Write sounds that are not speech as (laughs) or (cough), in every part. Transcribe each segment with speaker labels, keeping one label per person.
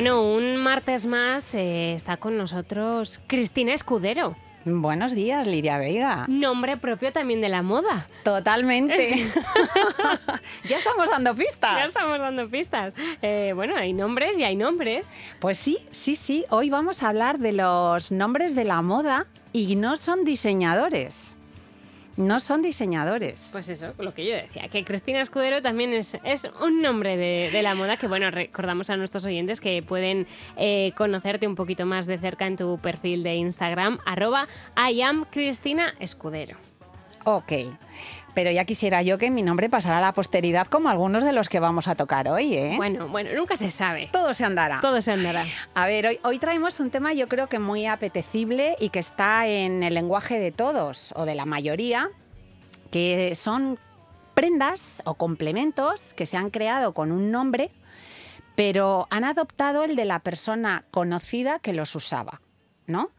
Speaker 1: Bueno, un martes más eh, está con nosotros Cristina Escudero. Buenos días, Lidia Veiga. Nombre propio también de la moda. Totalmente. (laughs) (laughs) ya estamos dando pistas. Ya estamos dando pistas. Eh, bueno, hay nombres y hay nombres. Pues sí,
Speaker 2: sí, sí. Hoy vamos a hablar de los nombres de la moda y no son diseñadores no son diseñadores.
Speaker 1: Pues eso, lo que yo decía, que Cristina Escudero también es, un nombre de, la moda que, bueno, recordamos a nuestros oyentes que pueden eh, conocerte un poquito más de cerca en tu perfil de Instagram, arroba I am Cristina Escudero.
Speaker 2: Ok. Pero ya quisiera yo que mi nombre pasara a la posteridad como algunos de los que vamos a tocar hoy, ¿eh? Bueno,
Speaker 1: bueno, nunca se sabe. Todo se andará. Todo se andará. A
Speaker 2: ver, hoy, hoy traemos un tema yo creo que muy apetecible y que está en el lenguaje de todos o de la mayoría, que son prendas o complementos que se han creado con un nombre, pero han adoptado el de la persona conocida que los usaba, ¿no?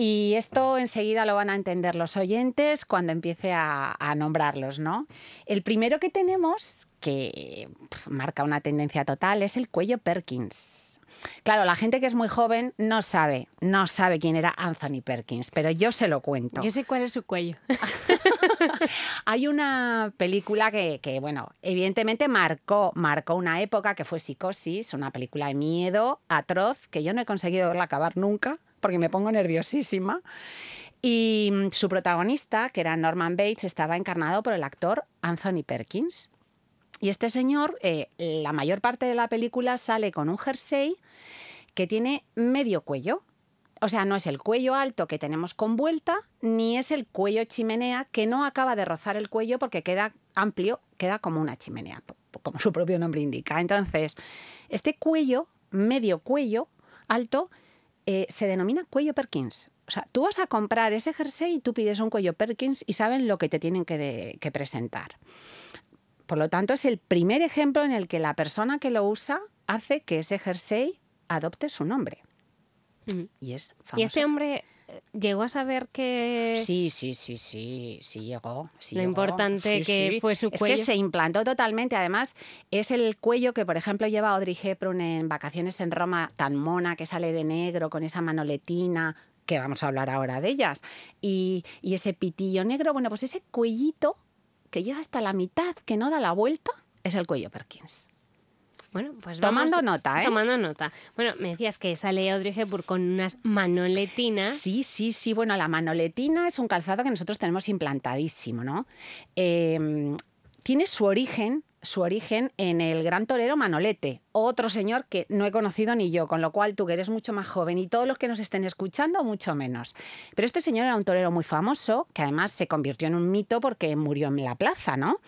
Speaker 2: Y esto enseguida lo van a entender los oyentes cuando empiece a, nombrarlos, ¿no? El primero que tenemos, que marca una tendencia total, es el cuello Perkins. Claro, la gente que es muy joven no sabe, no sabe quién era Anthony Perkins, pero yo se lo cuento. Yo sé cuál es su cuello. (laughs) Hay una película que, bueno, evidentemente marcó, marcó una época que fue Psicosis, una película de miedo atroz que yo no he conseguido verla acabar nunca porque me pongo nerviosísima. Y mm, su protagonista, que era Norman Bates, estaba encarnado por el actor Anthony Perkins. Y este señor, eh, la mayor parte de la película sale con un jersey que tiene medio cuello. O sea, no es el cuello alto que tenemos con vuelta, ni es el cuello chimenea que no acaba de rozar el cuello porque queda amplio, queda como una chimenea, como su propio nombre indica. Entonces, este cuello, medio cuello alto, eh, se denomina cuello Perkins. O sea, tú vas a comprar ese jersey y tú pides un cuello Perkins y saben lo que te tienen que presentar. Por lo tanto, es el primer ejemplo en el que la persona que lo usa hace que ese jersey adopte su nombre. Y es
Speaker 1: famoso. Y este hombre eh, llegó a saber que
Speaker 2: sí sí sí sí sí llegó lo importante que fue su cuello es que se implantó totalmente además es el cuello que por ejemplo lleva Audrey Hepburn en vacaciones en Roma tan mona que sale de negro con esa manoletina que vamos a hablar ahora de ellas y, y ese pitillo negro bueno pues ese cuellito que llega hasta la mitad, que no da la vuelta, es el cuello Perkins. Bueno,
Speaker 1: pues tomando nota, ¿eh? Tomando nota. Bueno, me decías que sale Audrey Hepburn con unas manoletinas. Sí, sí, sí. Bueno, la manoletina es un calzado
Speaker 2: que nosotros tenemos implantadísimo, ¿no? Eh, tiene su origen su origen en el gran torero Manolete, otro señor que no he conocido ni yo, con lo cual tú que eres mucho más joven y todos los que nos estén escuchando mucho menos. Pero este señor era un torero muy famoso, que además se convirtió en un mito porque murió en la plaza, ¿no?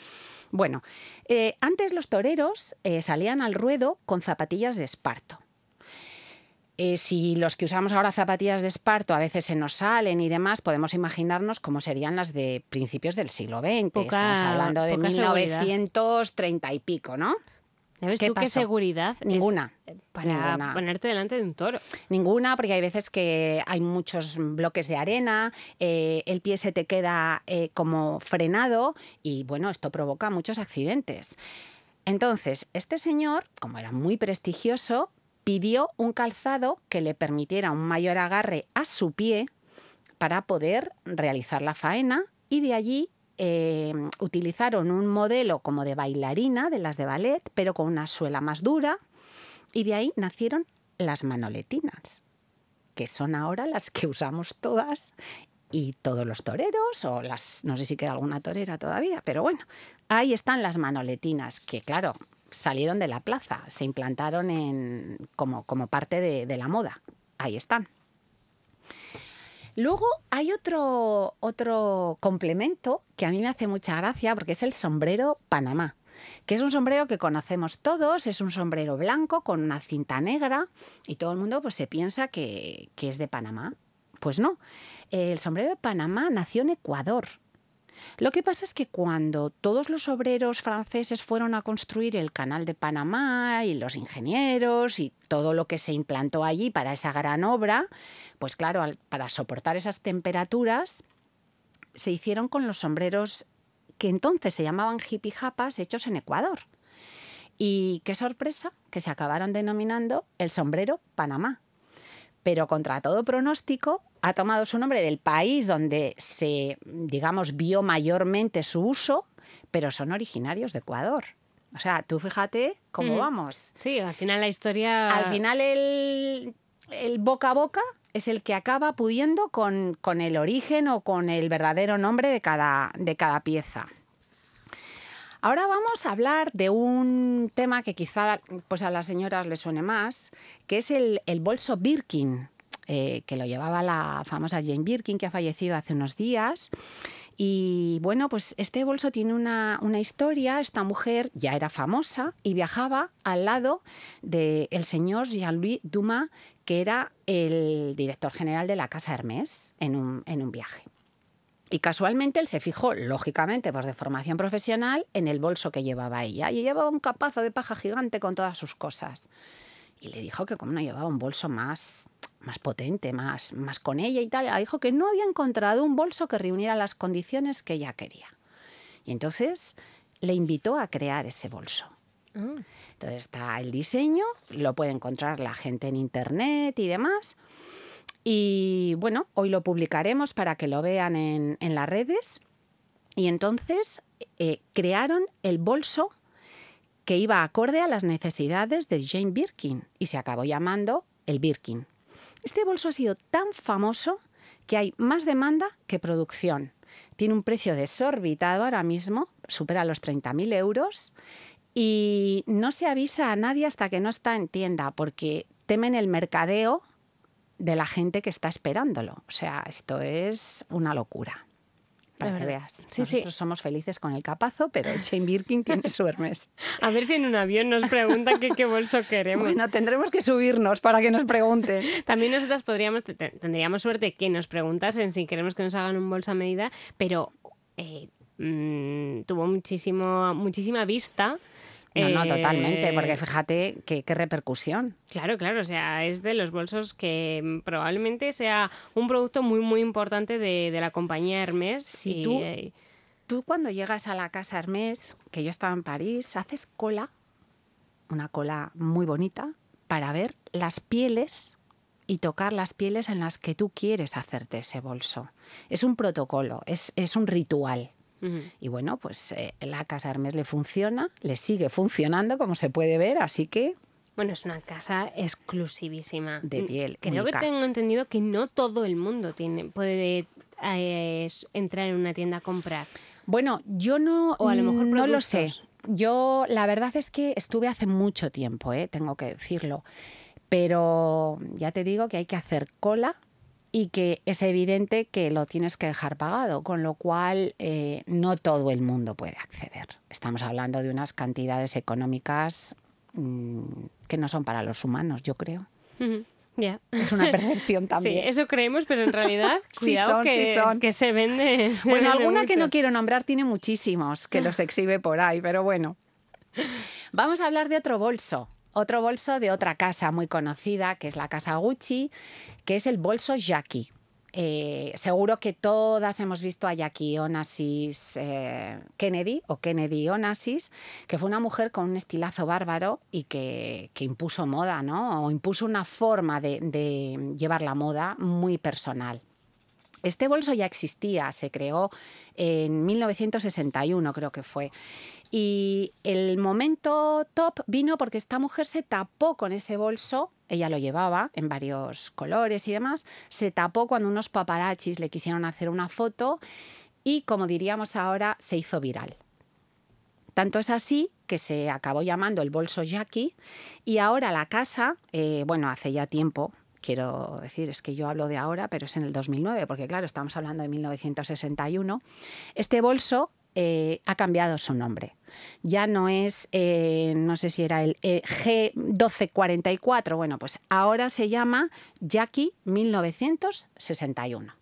Speaker 2: Bueno, eh, antes los toreros eh, salían al ruedo con zapatillas de esparto. Eh, si los que usamos ahora zapatillas de esparto a veces se nos salen y demás, podemos imaginarnos cómo serían las de principios del siglo XX. Estamos hablando de 1930 y pico, ¿no? ¿Sabes ¿Qué tú qué seguridad? Ninguna. para ponerte delante de un toro. Ninguna, porque hay veces que hay muchos bloques de arena, eh, el pie se te queda eh, como frenado y bueno, esto provoca muchos accidentes. Entonces, este señor, como era muy prestigioso, pidió un calzado que le permitiera un mayor agarre a su pie para poder realizar la faena y de allí eh, utilizaron un modelo como de bailarina, de las de ballet, pero con una suela más dura, y de ahí nacieron las manoletinas, que son ahora las que usamos todas y todos los toreros, o las, no sé si queda alguna torera todavía, pero bueno, ahí están las manoletinas, que claro, salieron de la plaza, se implantaron en, como, parte de, la moda. Ahí están. Luego hay otro, otro complemento que a mí me hace mucha gracia porque es el sombrero Panamá, que es un sombrero que conocemos todos, es un sombrero blanco con una cinta negra y todo el mundo pues, se piensa que es de Panamá. Pues no, el sombrero de Panamá nació en Ecuador lo que pasa es que cuando todos los obreros franceses fueron a construir el canal de Panamá y los ingenieros y todo lo que se implantó allí para esa gran obra, pues claro, para soportar esas temperaturas, se hicieron con los sombreros que entonces se llamaban hippie japas hechos en Ecuador. Y qué sorpresa que se acabaron denominando el sombrero Panamá. Pero contra todo pronóstico, ha tomado su nombre del país donde se, digamos, vio mayormente su uso, pero son originarios de Ecuador. O sea, tú fíjate cómo mm. vamos.
Speaker 1: Sí, al final la historia... Al final el,
Speaker 2: boca a boca es el que acaba pudiendo con, con, el origen o con el verdadero nombre de cada, de cada pieza. Ahora vamos a hablar de un tema que quizá pues a las señoras le suene más, que es el, el bolso Birkin. Eh, que lo llevaba la famosa Jane Birkin, que ha fallecido hace unos días. Y bueno, pues este bolso tiene una, historia. Esta mujer ya era famosa y viajaba al lado del señor Jean-Louis Dumas, que era el director general de la Casa Hermès, en un, viaje. Y casualmente él se fijó, lógicamente, por pues deformación profesional, en el bolso que llevaba ella. Y llevaba un capazo de paja gigante con todas sus cosas. Y le dijo que como no llevaba un bolso más más potente, más, más con ella y tal, dijo que no había encontrado un bolso que reuniera las condiciones que ella quería. Y entonces le invitó a crear ese bolso. Ah. Entonces está el diseño, lo puede encontrar la gente en internet y demás. Y bueno, hoy lo publicaremos para que lo vean en, las redes. Y entonces eh, crearon el bolso que iba acorde a las necesidades de Jane Birkin y se acabó llamando el Birkin. Este bolso ha sido tan famoso que hay más demanda que producción. Tiene un precio desorbitado ahora mismo, supera los 30.000 euros y no se avisa a nadie hasta que no está en tienda porque temen el mercadeo de la gente que está esperándolo. O sea, esto es una locura para que veas. Sí, Nosotros somos felices con el capazo, pero (laughs) Jane Birkin tiene su Hermes.
Speaker 1: A ver si en un avión nos preguntan qué bolso queremos. Bueno,
Speaker 2: tendremos que subirnos para que nos pregunten.
Speaker 1: (laughs) También nosotras podríamos, tendríamos suerte que nos preguntasen si queremos que nos hagan un bolso a medida, pero eh, mm, tuvo muchísimo, muchísima vista no, no, totalmente, eh, porque
Speaker 2: fíjate qué, repercusión.
Speaker 1: Claro, claro, o sea, es de los bolsos que probablemente sea un producto muy, muy importante de, la compañía Hermes. y, eh, tú, cuando llegas a la casa Hermes, que yo estaba en París, haces
Speaker 2: cola, una cola muy bonita, para ver las pieles y tocar las pieles en las que tú quieres hacerte ese bolso. Es un protocolo, es un ritual. Y bueno, pues eh, la Casa Hermes le funciona, le sigue funcionando, como se puede ver, así que
Speaker 1: bueno, es una casa exclusivísima. De mm, piel. Creo que tengo entendido que no todo el mundo tiene, puede eh, entrar en una tienda a comprar.
Speaker 2: Bueno, yo no, lo, no lo sé. Yo la verdad es que estuve hace mucho tiempo, eh, tengo que decirlo. Pero ya te digo que hay que hacer cola y que es evidente que lo tienes que dejar pagado, con lo cual eh, no todo el mundo puede acceder. Estamos hablando de unas cantidades económicas mm, que no son para los humanos, yo creo.
Speaker 1: Es una (laughs) percepción también. Sí, eso creemos, pero en realidad, (laughs) sí son, que, se vende.
Speaker 2: bueno, alguna que no quiero nombrar tiene muchísimos que los (laughs) exhibe por ahí, pero bueno. Vamos a hablar de otro bolso, otro bolso de otra casa muy conocida, que es la casa Gucci, que es el bolso Jackie. Eh, seguro que todas hemos visto a Jackie Onassis eh, Kennedy o Kennedy Onassis, que fue una mujer con un estilazo bárbaro y que, impuso moda, ¿no? O impuso una forma de llevar la moda muy personal. Este bolso ya existía, se creó en 1961, creo que fue. Y el momento top vino porque esta mujer se tapó con ese bolso, ella lo llevaba en varios colores y demás, se tapó cuando unos paparachis le quisieron hacer una foto y, como diríamos ahora, se hizo viral. Tanto es así que se acabó llamando el bolso Jackie y ahora la casa, eh, bueno, hace ya tiempo, quiero decir, es que yo hablo de ahora, pero es en el 2009, porque claro, estamos hablando de 1961. Este bolso eh, ha cambiado su nombre. Ya no es, eh, no sé si era el eh, G1244, bueno, pues ahora se llama Jackie 1961.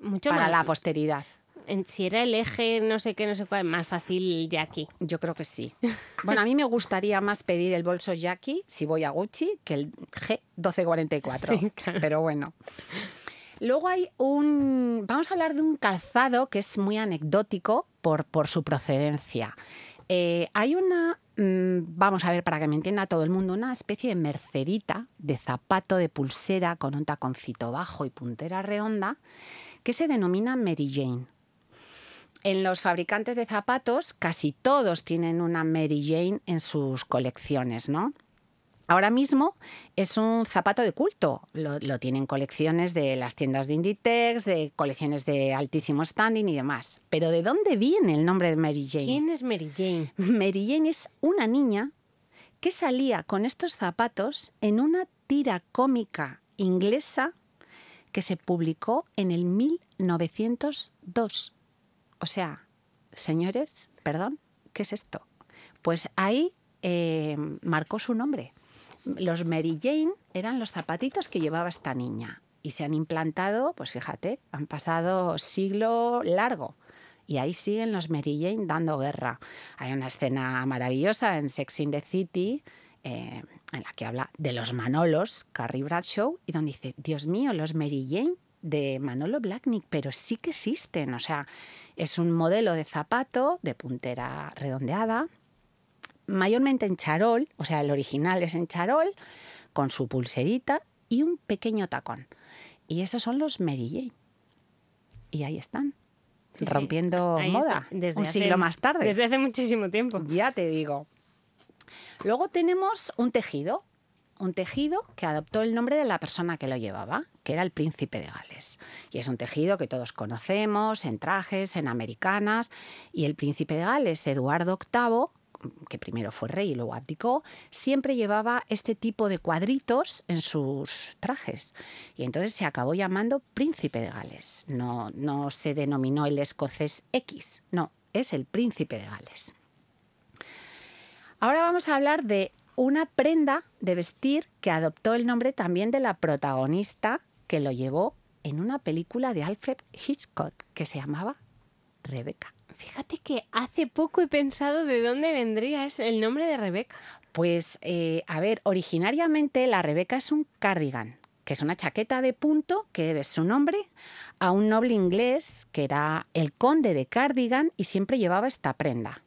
Speaker 1: mucho para la
Speaker 2: posteridad.
Speaker 1: Si era el eje, no sé qué, no sé cuál, más fácil Jackie. Yo creo que sí.
Speaker 2: Bueno, a mí me gustaría más pedir el bolso Jackie si voy a Gucci que el G1244. Pero bueno. Luego hay un, vamos a hablar de un calzado que es muy anecdótico por, su procedencia. Eh, hay una, mm, vamos a ver para que me entienda todo el mundo, una especie de mercedita de zapato de pulsera con un taconcito bajo y puntera redonda que se denomina Mary Jane. En los fabricantes de zapatos casi todos tienen una Mary Jane en sus colecciones, ¿no? Ahora mismo es un zapato de culto. Lo, tienen colecciones de las tiendas de Inditex, de colecciones de altísimo standing y demás. Pero ¿de dónde viene el nombre de Mary Jane?
Speaker 1: ¿Quién es Mary Jane? (laughs) Mary Jane
Speaker 2: es una niña que salía con estos zapatos en una tira cómica inglesa que se publicó en el 1902. O sea, señores, perdón, ¿qué es esto? Pues ahí eh, marcó su nombre los Mary Jane eran los zapatitos que llevaba esta niña y se han implantado, pues fíjate, han pasado siglo largo. Y ahí siguen los Mary Jane dando guerra. Hay una escena maravillosa en Sex in the City eh, en la que habla de los Manolos, Carrie Bradshaw, y donde dice, Dios mío, los Mary Jane de Manolo Blacknick, pero sí que existen. O sea, es un modelo de zapato de puntera redondeada, mayormente en charol, o sea, el original es en charol, con su pulserita y un pequeño tacón. Y esos son los Mary Jane. Y ahí están. rompiendo moda. Desde un siglo más tarde. Desde hace muchísimo
Speaker 1: tiempo. Ya te
Speaker 2: digo. Luego tenemos un tejido, un tejido que adoptó el nombre de la persona que lo llevaba, que era el príncipe de Gales. Y es un tejido que todos conocemos en trajes, en americanas. Y el príncipe de Gales, Eduardo VIII, que primero fue rey y luego abdicó, siempre llevaba este tipo de cuadritos en sus trajes. Y entonces se acabó llamando príncipe de Gales. No, no se denominó el escocés X, no, es el príncipe de Gales. Ahora vamos a hablar de una prenda de vestir que adoptó el nombre también de la protagonista que lo llevó en una película de Alfred Hitchcock que se llamaba Rebeca.
Speaker 1: Fíjate que hace poco he pensado de dónde vendría
Speaker 2: el nombre de Rebeca. Pues, eh, a ver, originariamente la Rebeca es un cardigan, que es una chaqueta de punto que debe su nombre a un noble inglés que era el conde de Cardigan y siempre llevaba esta prenda.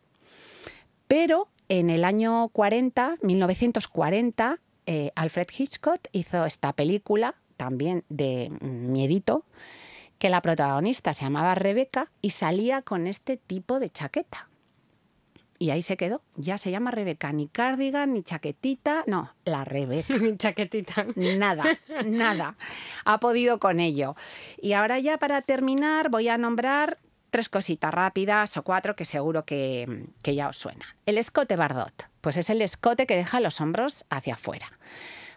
Speaker 2: Pero en el año 40, 1940, eh, Alfred Hitchcock hizo esta película también de miedito que la protagonista se llamaba Rebeca y salía con este tipo de chaqueta. Y ahí se quedó. Ya se llama Rebeca, ni cardigan, ni chaquetita. No, la Rebeca. (laughs) Ni chaquetita. Nada, nada. Ha podido con ello. Y ahora ya para terminar voy a nombrar tres cositas rápidas o cuatro que seguro que, que ya os suena. El escote Bardot. Pues es el escote que deja los hombros hacia afuera.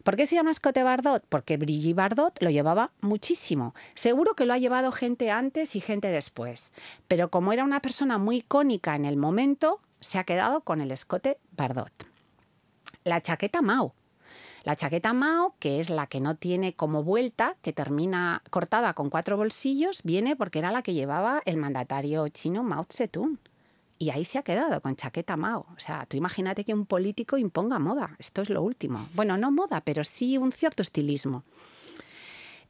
Speaker 2: ¿Por qué se llama escote Bardot? Porque Brigitte Bardot lo llevaba muchísimo. Seguro que lo ha llevado gente antes y gente después, pero como era una persona muy icónica en el momento, se ha quedado con el escote Bardot. La chaqueta Mao. La chaqueta Mao, que es la que no tiene como vuelta, que termina cortada con cuatro bolsillos, viene porque era la que llevaba el mandatario chino Mao Zedong. Y ahí se ha quedado con chaqueta Mao. O sea, tú imagínate que un político imponga moda. Esto es lo último. Bueno, no moda, pero sí un cierto estilismo.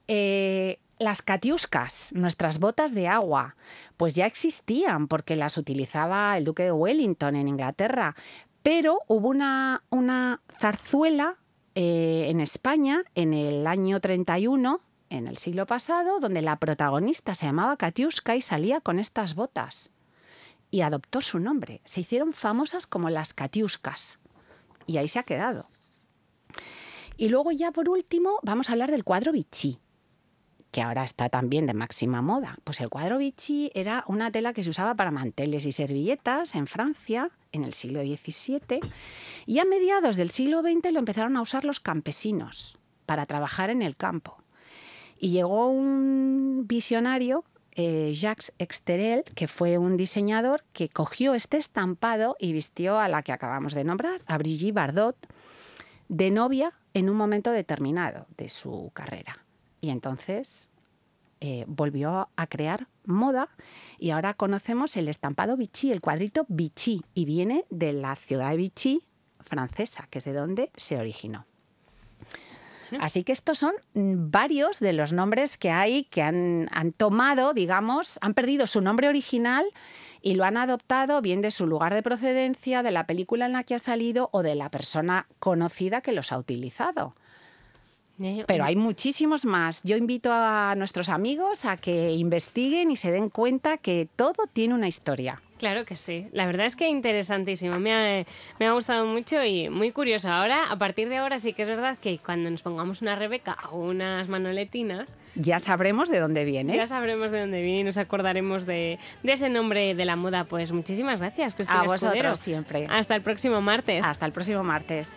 Speaker 2: Eh, las catiuscas, nuestras botas de agua, pues ya existían porque las utilizaba el duque de Wellington en Inglaterra, pero hubo una, zarzuela eh, en España en el año 31, en el siglo pasado, donde la protagonista se llamaba Katiuska y salía con estas botas y adoptó su nombre. Se hicieron famosas como las catiuscas... y ahí se ha quedado. Y luego ya por último vamos a hablar del cuadro Vichy, que ahora está también de máxima moda. Pues el cuadro Vichy era una tela que se usaba para manteles y servilletas en Francia en el siglo XVII y a mediados del siglo XX lo empezaron a usar los campesinos para trabajar en el campo. Y llegó un visionario eh, Jacques Exterel, que fue un diseñador que cogió este estampado y vistió a la que acabamos de nombrar, a Brigitte Bardot, de novia en un momento determinado de su carrera. Y entonces eh, volvió a crear moda y ahora conocemos el estampado Vichy, el cuadrito Vichy, y viene de la ciudad de Vichy francesa, que es de donde se originó. Así que estos son mm, varios de los nombres que hay que han, han tomado, digamos, han perdido su nombre original y lo han adoptado bien de su lugar de procedencia, de la película en la que ha salido o de la persona conocida que los ha utilizado. Pero mm. hay muchísimos más. Yo invito a nuestros amigos a que investiguen y se den cuenta que todo tiene una historia.
Speaker 1: Claro que sí. La verdad es que interesantísimo. Me ha, me ha, gustado mucho y muy curioso. Ahora, a partir de ahora, sí que es verdad que cuando nos pongamos una Rebeca o unas manoletinas.
Speaker 2: Ya sabremos de dónde viene. Ya
Speaker 1: sabremos de dónde viene y nos acordaremos de, ese nombre de la moda. Pues muchísimas gracias, A vosotros siempre. Hasta el próximo martes. Hasta el próximo martes.